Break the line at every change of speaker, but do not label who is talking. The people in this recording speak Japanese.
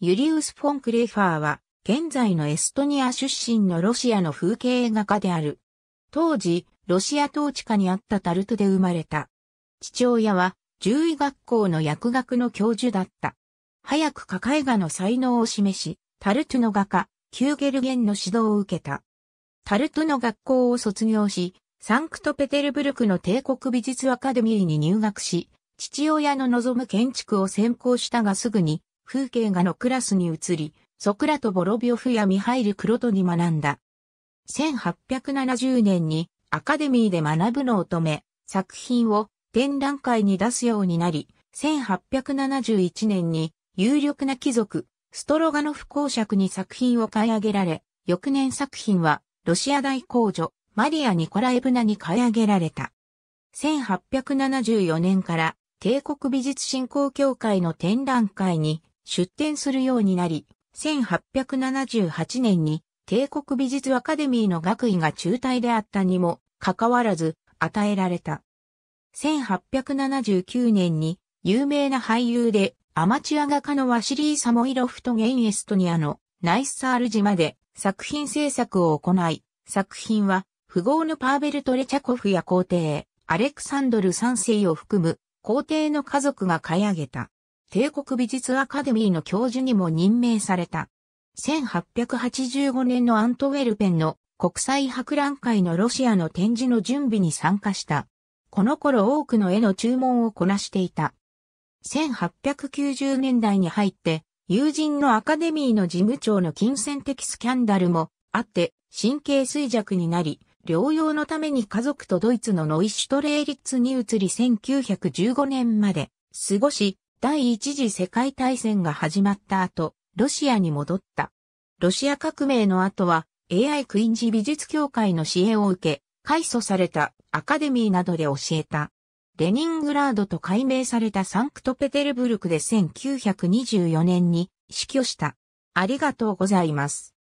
ユリウス・フォン・クレーファーは、現在のエストニア出身のロシアの風景画家である。当時、ロシア統治下にあったタルトで生まれた。父親は、獣医学校の薬学の教授だった。早く画絵画の才能を示し、タルトの画家、キューゲルゲンの指導を受けた。タルトの学校を卒業し、サンクトペテルブルクの帝国美術アカデミーに入学し、父親の望む建築を専攻したがすぐに風景画のクラスに移り、ソクラとボロビオフやミハイル・クロトに学んだ。1870年にアカデミーで学ぶのを止め、作品を展覧会に出すようになり、1871年に有力な貴族、ストロガノフ公爵に作品を買い上げられ、翌年作品はロシア大公女、マリア・ニコライブナに買い上げられた。1874年から帝国美術振興協会の展覧会に出展するようになり、1878年に帝国美術アカデミーの学位が中退であったにもかかわらず与えられた。1879年に有名な俳優でアマチュア画家のワシリー・サモイロフとゲインエストニアのナイスサール島で作品制作を行い、作品は富豪のパーベルト・レチャコフや皇帝、アレクサンドル3世を含む皇帝の家族が買い上げた。帝国美術アカデミーの教授にも任命された。1885年のアントウェルペンの国際博覧会のロシアの展示の準備に参加した。この頃多くの絵の注文をこなしていた。1890年代に入って、友人のアカデミーの事務長の金銭的スキャンダルもあって、神経衰弱になり、療養のために家族とドイツのノイシュトレーリッツに移り1915年まで過ごし、第一次世界大戦が始まった後、ロシアに戻った。ロシア革命の後は AI クインジ美術協会の支援を受け、改祖されたアカデミーなどで教えた。レニングラードと改名されたサンクトペテルブルクで1924年に死去した。ありがとうございます。